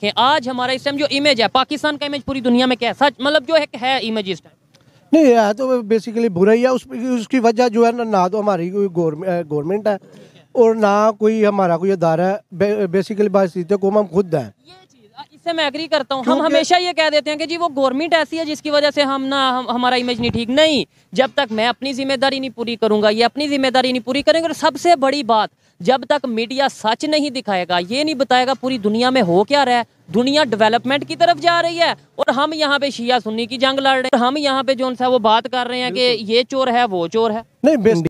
कि आज हमारा इस टाइम जो इमेज है पाकिस्तान का इमेज पूरी दुनिया में क्या सच मतलब जो एक है इमेज इस टाइम नहीं यार तो बेसिकली बुरा ही है उस, उसकी वजह जो है ना ना तो हमारी कोई गवर्नमेंट है और ना कोई हमारा कोई अदारा है बे, बेसिकली बात सीधे कौम हम खुद हैं से मैं एग्री करता हूँ हम हमेशा ये कह देते हैं कि जी वो गवर्नमेंट ऐसी है जिसकी वजह से हम ना हम, हमारा इमेज नहीं ठीक नहीं जब तक मैं अपनी जिम्मेदारी नहीं पूरी करूंगा ये अपनी जिम्मेदारी नहीं पूरी करेंगे और सबसे बड़ी बात जब तक मीडिया सच नहीं दिखाएगा ये नहीं बताएगा पूरी दुनिया में हो क्या रहा है दुनिया डेवलपमेंट की तरफ जा रही है और हम यहाँ पे शिया सुन्नी की जंग लड़ रहे हैं हम यहाँ पे जो वो बात कर रहे हैं कि ये चोर है वो चोर है नहीं